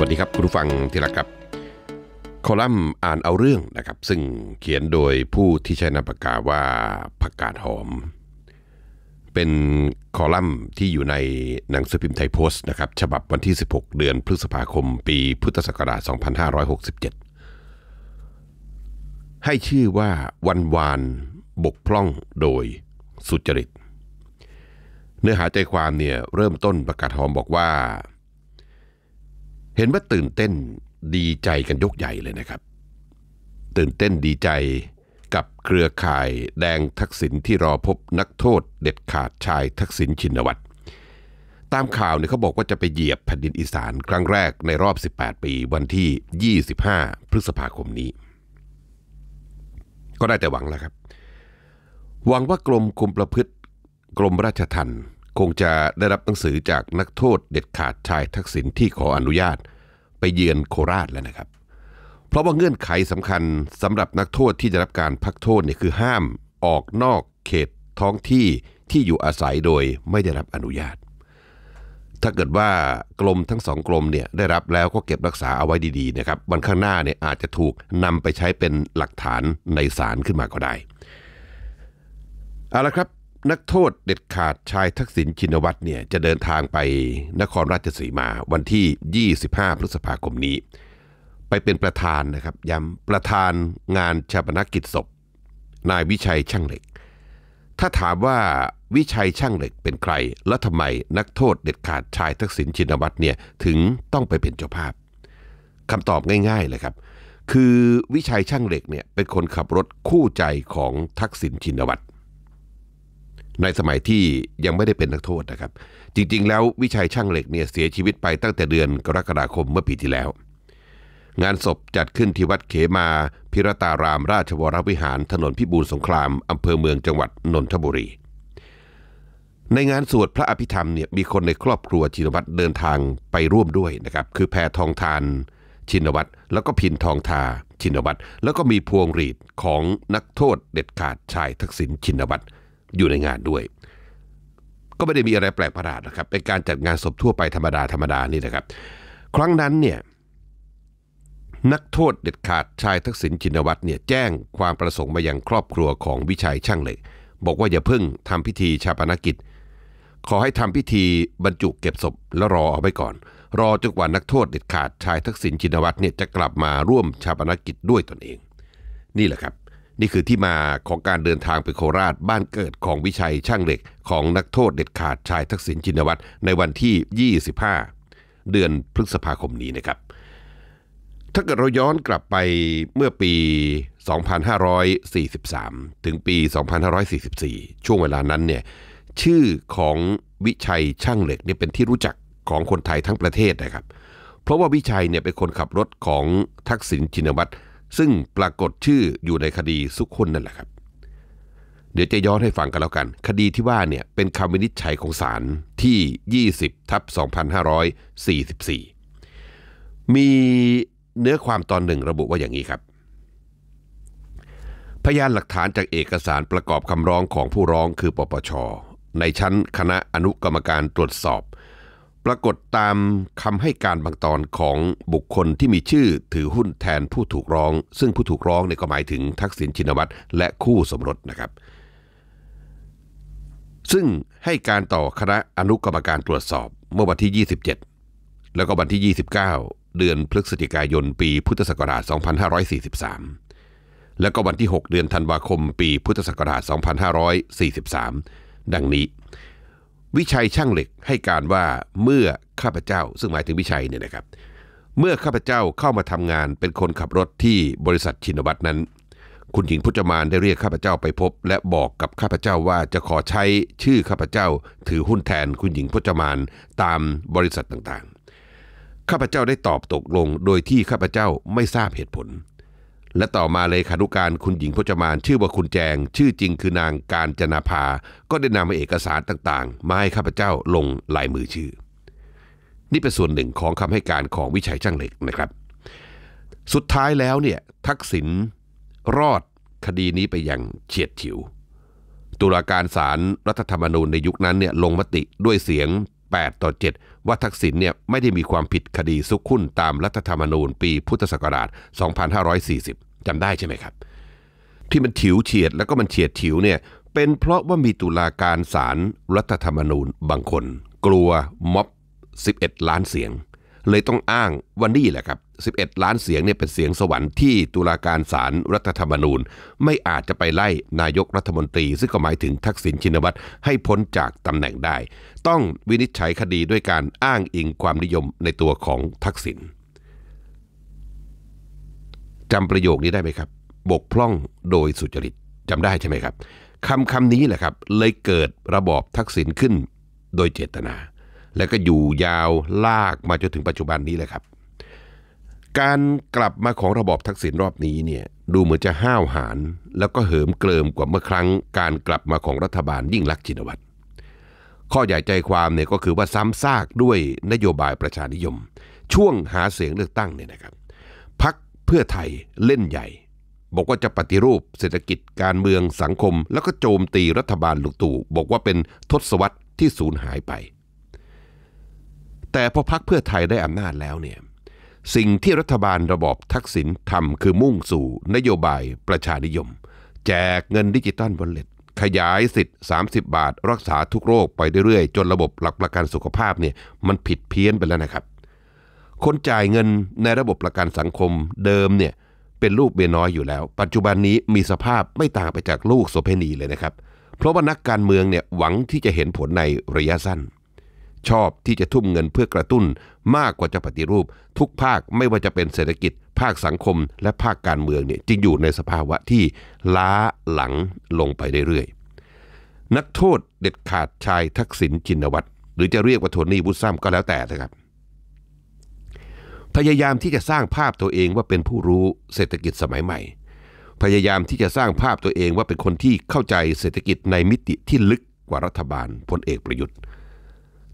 วัสดีครับ คุณผู้ฟังที่รักครับ คอลัมน์อ่านเอาเรื่องนะครับ ซึ่งเขียนโดยผู้ที่ใช้นามปากกาว่าผักกาดหอม เป็นคอลัมน์ที่อยู่ในหนังสือพิมพ์ไทยโพสต์นะครับฉบับวันที่ 16 เดือนพฤษภาคมปีพุทธศักราช 2567 ให้ชื่อว่าวันวานบกพร่องโดยสุจริต เนื้อหาใจความเนี่ยเริ่มต้นประกาศหอมบอกว่าเห็นว่าตื่นเต้นดีใจกันยกใหญ่เลยนะครับ ตื่นเต้นดีใจกับเครือข่ายแดงทักษิณที่รอพบนักโทษเด็ดขาดชายทักษิณชินวัตรตามข่าวเนี่ยเขาบอกว่าจะไปเหยียบแผ่นดินอีสานครั้งแรกในรอบ 18 ปีวันที่ 25 พฤษภาคมนี้ ก็ได้แต่หวังแล้วครับ หวังว่ากรมคุมประพฤติกรมราชทัณฑ์คงจะได้รับหนังสือจากนักโทษเด็ดขาดชายทักษิณที่ขออนุญาตไปเยือนโคราชแล้วนะครับ เพราะว่าเงื่อนไขสำคัญสำหรับนักโทษที่จะรับการพักโทษเนี่ยคือห้ามออกนอกเขตท้องที่ที่อยู่อาศัยโดยไม่ได้รับอนุญาต ถ้าเกิดว่ากรมทั้งสองกรมเนี่ยได้รับแล้วก็เก็บรักษาเอาไว้ดีๆนะครับวันข้างหน้าเนี่ยอาจจะถูกนำไปใช้เป็นหลักฐานในศาลขึ้นมาก็ได้เอาละครับนักโทษเด็ดขาดชายทักษิณชินวัตรเนี่ยจะเดินทางไปนครราชสีมาวันที่ 25พฤษภาคมนี้ ไปเป็นประธานนะครับย้ำประธานงานชาปนกิจศพนายวิชัยช่างเหล็ก ถ้าถามว่าวิชัยช่างเหล็กเป็นใคร และทำไม นักโทษเด็ดขาดชายทักษิณชินวัตรเนี่ยถึงต้องไปเป็นเจ้าภาพคำตอบง่าย ๆเลยครับ คือวิชัยช่างเหล็กเนี่ยเป็นคนขับรถคู่ใจของทักษิณชินวัตรในสมัยที่ยังไม่ได้เป็นนักโทษนะครับ จริง ๆ แล้ววิชัยช่างเหล็กเนี่ยเสียชีวิตไปตั้งแต่เดือนกรกฎาคมเมื่อปีที่แล้ว งานศพจัดขึ้นที่วัดเขมา พิรตารามราชวรวิหารถนนพิบูลสงคราม อำเภอเมืองจังหวัดนนทบุรี ในงานสวดพระอภิธรรมเนี่ยมีคนในครอบครัวชินวัตรเดินทางไปร่วมด้วยนะครับ คือแพทองทาน ชินวัตรแล้วก็พินทองทา ชินวัตรแล้วก็มีพวงหรีดของนักโทษเด็ดขาดชายทักษิณชินวัตรอยู่ในงานด้วย ก็ไม่ได้มีอะไรแปลกประหลาดนะครับ เป็นการจัดงานศพทั่วไปธรรมดาธรรมดานี่นะครับ ครั้งนั้นเนี่ย นักโทษเด็ดขาดชายทักษิณชินวัตรเนี่ยแจ้งความประสงค์มายังครอบครัวของวิชัยช่างเหล็กบอกว่าอย่าเพิ่งทำพิธีชาปนกิจ ขอให้ทำพิธีบรรจุเก็บศพแล้วรอเอาไว้ก่อน รอจนกว่านักโทษเด็ดขาดชายทักษิณชินวัตรเนี่ยจะกลับมาร่วมชาปนกิจด้วยตนเอง นี่แหละครับนี่คือที่มาของการเดินทางไปโคราชบ้านเกิดของวิชัยช่างเหล็ก ของนักโทษเด็ดขาดชายทักษิณชินวัตรในวันที่ 25 เดือนพฤษภาคมนี้นะครับถ้าเกิดเราย้อนกลับไปเมื่อปี 2543 ถึงปี 2544 ช่วงเวลานั้นเนี่ยชื่อของวิชัยช่างเหล็กเนี่ยเป็นที่รู้จักของคนไทยทั้งประเทศนะครับเพราะว่าวิชัยเนี่ยเป็นคนขับรถของทักษิณชินวัตรซึ่งปรากฏชื่ออยู่ในคดีสุคนนั่นแหละครับ เดี๋ยวจะย้อนให้ฟังกันแล้วกัน คดีที่ว่าเนี่ยเป็นคำวินิจฉัยของศาลที่ 20 ทับ2544 มีเนื้อความตอนหนึ่งระบุว่าอย่างนี้ครับ พยานหลักฐานจากเอกสารประกอบคำร้องของผู้ร้องคือปปชในชั้นคณะอนุกรรมการตรวจสอบปรากฏตามคำให้การบางตอนของบุคคลที่มีชื่อถือหุ้นแทนผู้ถูกร้อง ซึ่งผู้ถูกร้องเนี่ยก็หมายถึงทักษิณชินวัตรและคู่สมรสนะครับ ซึ่งให้การต่อคณะอนุกรรมการตรวจสอบเมื่อวันที่ 27 แล้วก็วันที่ 29 เดือนพฤศจิกายนปีพุทธศักราช2543 แล้วก็วันที่ 6 เดือนธันวาคมปี พุทธศักราช2543 ดังนี้วิชัยช่างเหล็กให้การว่าเมื่อข้าพเจ้าซึ่งหมายถึงวิชัยเนี่ยนะครับ เมื่อข้าพเจ้าเข้ามาทำงานเป็นคนขับรถที่บริษัทชินวัตรนั้น คุณหญิงพจมานได้เรียกข้าพเจ้าไปพบ และบอกกับข้าพเจ้าว่าจะขอใช้ชื่อข้าพเจ้าถือหุ้นแทนคุณหญิงพจมานตามบริษัทต่างๆข้าพเจ้าได้ตอบตกลง โดยที่ข้าพเจ้าไม่ทราบเหตุผลและต่อมาเลยขานุการคุณหญิงพจมานชื่อว่าคุณแจง ชื่อจริงคือนางการจนาภา ก็ได้นำเอกสารต่างๆ มาให้ข้าพเจ้าลงลายมือชื่อ นี่เป็นส่วนหนึ่งของคำให้การของวิชัยช่างเหล็กนะครับ สุดท้ายแล้วเนี่ย ทักษิณรอดคดีนี้ไปอย่างเฉียดฉิว ตุลาการศาลรรัฐธรรมนูญในยุคนั้นเนี่ย ลงมติด้วยเสียง8ต่อ 7ว่าทักษิณเนี่ยไม่ได้มีความผิดคดีซุกคุ้นตามรัฐธรรมนูญปีพุทธศักราช 2540 จำได้ใช่ไหมครับ ที่มันถิวเฉียดแล้วก็มันเฉียดถิวเนี่ยเป็นเพราะว่ามีตุลาการศาลรรัฐธรรมนูญบางคน กลัวม็อบ11 ล้านเสียง เลยต้องอ้างวันนี้แหละครับ11 ล้านเสียงเนี่ยเป็นเสียงสวรรค์ที่ตุลาการศาลรรัฐธรรมนูญ ไม่อาจจะไปไล่นายกรัฐมนตรี ซึ่งก็หมายถึงทักษิณชินวัตรให้พ้นจากตำแหน่งได้ ต้องวินิจฉัยคดีด้วยการอ้างอิงความนิยมในตัวของทักษิณจำประโยคนี้ได้ไหมครับ บกพร่องโดยสุจริตจำได้ใช่ไหมครับคำคำนี้แหละครับเลยเกิดระบอบทักษิณขึ้นโดยเจตนา และก็อยู่ยาวลากมาจนถึงปัจจุบันนี้แหละครับการกลับมาของระบอบทักษิณรอบนี้เนี่ยดูเหมือนจะห้าวหาญแล้วก็เหิมเกลิมกว่าเมื่อครั้งการกลับมาของรัฐบาลยิ่งลักษณ์ชินวัตรข้อใหญ่ใจความเนี่ยก็คือว่าซ้ำซากด้วยนโยบายประชานิยม ช่วงหาเสียงเลือกตั้งเนี่ยนะครับพักเพื่อไทยเล่นใหญ่ บอกว่าจะปฏิรูปเศรษฐกิจการเมืองสังคม แล้วก็โจมตีรัฐบาลลุงตู่บอกว่าเป็นทศวรรษที่สูญหายไป แต่พอพักเพื่อไทยได้อำนาจแล้วเนี่ยสิ่งที่รัฐบาลระบอบทักษิณทำคือ มุ่งสู่ นโยบาย ประชานิยม แจกเงินดิจิตอลวอลเล็ตขยายสิทธิ์ 30 บาท รักษาทุกโรคไปเรื่อยๆจนระบบหลักประกันสุขภาพเนี่ยมันผิดเพี้ยนไปแล้วนะครับ คนจ่ายเงินในระบบประกันสังคมเดิมเนี่ยเป็นลูกเบียน้อยอยู่แล้ว ปัจจุบันนี้มีสภาพไม่ต่างไปจากลูกโสเภณีเลยนะครับ เพราะว่านักการเมืองเนี่ยหวังที่จะเห็นผลในระยะสั้นชอบที่จะทุ่มเงินเพื่อกระตุ้นมากกว่าจะปฏิรูป ทุกภาคไม่ว่าจะเป็นเศรษฐกิจ ภาคสังคม และภาคการเมืองเนี่ยจึงอยู่ในสภาวะที่ล้าหลังลงไปเรื่อยๆนักโทษเด็ดขาดชายทักษิณชินวัตรหรือจะเรียกว่าโทนี่บุฒซ้ำก็แล้วแต่นะครับ พยายามที่จะสร้างภาพตัวเองว่าเป็นผู้รู้เศรษฐกิจสมัยใหม่ พยายามที่จะสร้างภาพตัวเองว่าเป็นคนที่เข้าใจเศรษฐกิจในมิติที่ลึกกว่ารัฐบาลพลเอกประยุทธ์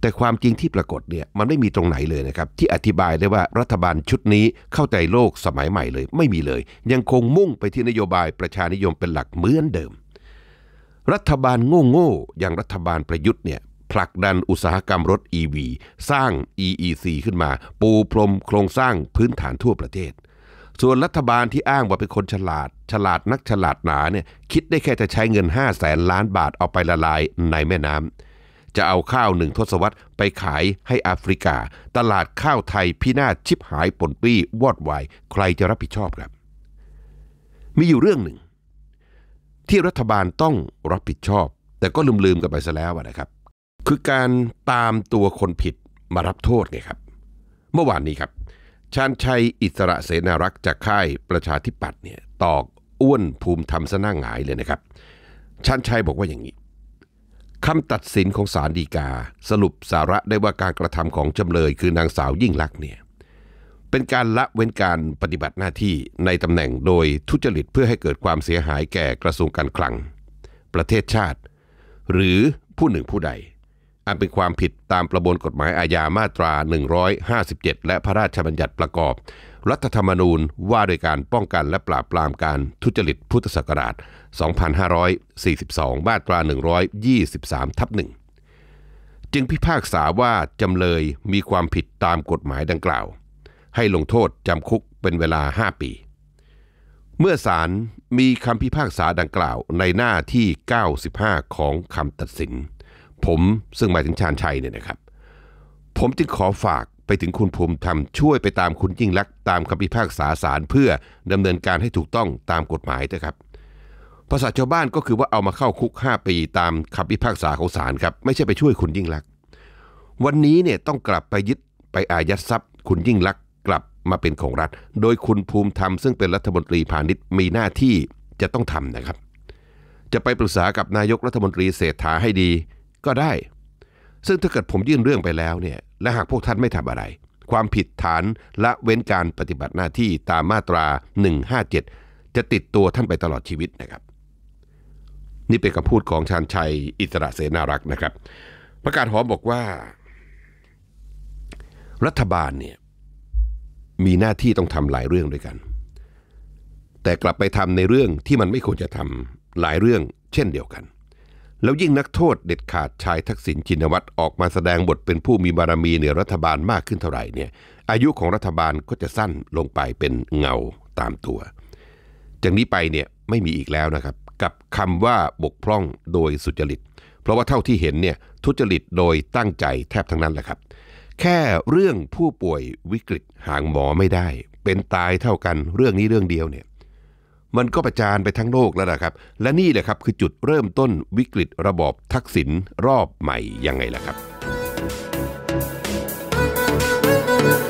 แต่ความจริงที่ปรากฏเนี่ยมันไม่มีตรงไหนเลยนะครับที่อธิบายได้ว่ารัฐบาลชุดนี้เข้าใจโลกสมัยใหม่เลย ไม่มีเลย ยังคงมุ่งไปที่นโยบายประชานิยมเป็นหลักเหมือนเดิม รัฐบาลโง่ๆอย่างรัฐบาลประยุทธ์เนี่ยผลักดันอุตสาหกรรมรถ EV สร้าง EEC ขึ้นมา ปูพรมโครงสร้างพื้นฐานทั่วประเทศ ส่วนรัฐบาลที่อ้างว่าเป็นคนฉลาด ฉลาดนักฉลาดหนาเนี่ยคิดได้แค่จะใช้เงิน5 0 0แสนล้านบาทเอาไปละลาย ในแม่น้ำจะเอาข้าวหนึ่งทศวรรษไปขายให้ออฟริกา ตลาดข้าวไทยพินาศชิบหายปนปี้วอดวายใครจะรับผิดชอบครับ มีอยู่เรื่องหนึ่ง ที่รัฐบาลต้องรับผิดชอบ แต่ก็ลืมๆกันไปซะแล้วนะครับ คือการตามตัวคนผิดมารับโทษไงครับ เมื่อวานนี้ครับชานชัยอิสระเสนารักษ์จากค่ายประชาธิปัตย์เนี่ยตอกอ้วนภูมิธรรมสน้าหงายเลยนะครับชานชัยบอกว่าอย่างนี้คำตัดสินของศาลฎีกาสรุปสาระได้ว่าการกระทำของจำเลยคือนางสาวยิ่งลักษณ์เนี่ย เป็นการละเว้นการปฏิบัติหน้าที่ในตำแหน่งโดยทุจริตเพื่อให้เกิดความเสียหายแก่กระทรวงการคลัง ประเทศชาติ หรือผู้หนึ่งผู้ใดอันเป็นความผิดตามประมวลกฎหมายอาญามาตรา 157 และพระราชบัญญัติประกอบ รัฐธรรมนูญว่าโดยการป้องกันและปราบปรามการทุจริตพุทธศักราช 2542มาตรา 123 ทับหนึ่งจึงพิพากษาว่าจำเลยมีความผิดตามกฎหมายดังกล่าว ให้ลงโทษจำคุกเป็นเวลา 5 ปี เมื่อศาลมีคำพิพากษาดังกล่าวในหน้าที่ 95 ของคำตัดสินผมซึ่งหมายถึงชาญชัยเนี่ยนะครับ ผมจึงขอฝากไปถึงคุณภูมิธรรมช่วยไปตามคุณยิ่งลักษณ์ตามคำพิพากษาศาลเพื่อดำเนินการให้ถูกต้องตามกฎหมายนะครับภาษาชาวบ้านก็คือว่าเอามาเข้าคุก5ปีตามคำพิพากษาของศาลครับไม่ใช่ไปช่วยคุณยิ่งลักษณ์ วันนี้เนี่ยต้องกลับไปยึดไปอายัดทรัพย์ คุณยิ่งลักษณ์กลับมาเป็นของรัฐ โดยคุณภูมิธรรมซึ่งเป็นรัฐมนตรีพาณิชย์มีหน้าที่จะต้องทำนะครับ จะไปปรึกษากับนายกรัฐมนตรีเศรษฐาให้ดีก็ได้ ซึ่งถ้าเกิดผมยื่นเรื่องไปแล้วเนี่ย และหากพวกท่านไม่ทำอะไร ความผิดฐานละเว้นการปฏิบัติหน้าที่ตามมาตรา 157 จะติดตัวท่านไปตลอดชีวิตนะครับ นี่เป็นคำพูดของชานชัยอิสระเสนารักษ์นะครับ ประกาศหอมบอกว่า รัฐบาลเนี่ย มีหน้าที่ต้องทำหลายเรื่องด้วยกัน แต่กลับไปทำในเรื่องที่มันไม่ควรจะทำหลายเรื่องเช่นเดียวกันแล้วยิ่งนักโทษเด็ดขาดชายทักษิณชินวัตรออกมาแสดงบทเป็นผู้มีบารมีเหนือรัฐบาลมากขึ้นเท่าไหร่เนี่ยอายุของรัฐบาลก็จะสั้นลงไปเป็นเงาตามตัวจากนี้ไปเนี่ยไม่มีอีกแล้วนะครับ กับคำว่าบกพร่องโดยสุจริต เพราะว่าเท่าที่เห็นเนี่ยทุจริตโดยตั้งใจแทบทั้งนั้นแหละครับ แค่เรื่องผู้ป่วยวิกฤตห่างหมอไม่ได้ เป็นตายเท่ากันเรื่องนี้เรื่องเดียวเนี่ยมันก็ประจานไปทั้งโลกแล้วนะครับ และนี่แหละครับคือจุดเริ่มต้นวิกฤตระบอบทักษิณรอบใหม่ยังไงล่ะครับ